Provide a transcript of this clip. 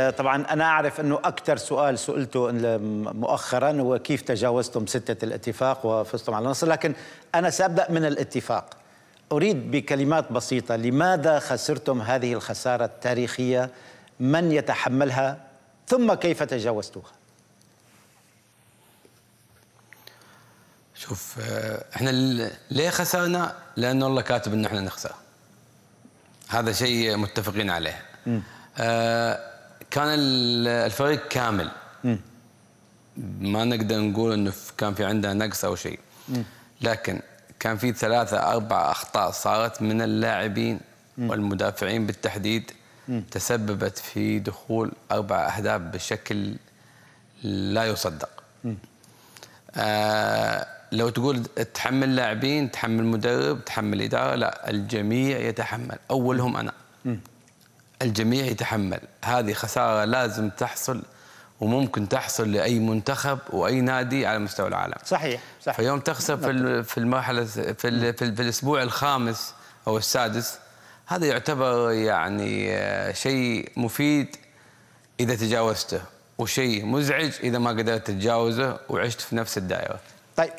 آه، طبعا انا اعرف انه اكثر سؤال سئلته مؤخرا هو كيف تجاوزتم سته الاتفاق وفزتم على النصر لكن انا سابدا من الاتفاق اريد بكلمات بسيطه لماذا خسرتم هذه الخساره التاريخيه من يتحملها ثم كيف تجاوزتوها شوف آه، احنا ليه خسرنا لانه الله كاتب انه احنا نخسر هذا شيء متفقين عليه م. آه كان الفريق كامل ما نقدر نقول انه كان في عندنا نقص او شيء لكن كان في ثلاثة أربعة أخطاء صارت من اللاعبين م. والمدافعين بالتحديد م. تسببت في دخول أربع أهداف بشكل لا يصدق آه لو تقول تحمل لاعبين تحمل مدرب تحمل إدارة لا الجميع يتحمل أولهم أنا م. الجميع يتحمل هذه خسارة لازم تحصل وممكن تحصل لأي منتخب وأي نادي على مستوى العالم صحيح صحيح فيوم تخسر في في المرحلة في, في, في الأسبوع الخامس أو السادس هذا يعتبر يعني آه، شيء مفيد إذا تجاوزته وشيء مزعج إذا ما قدرت تتجاوزه وعشت في نفس الدائرة طيب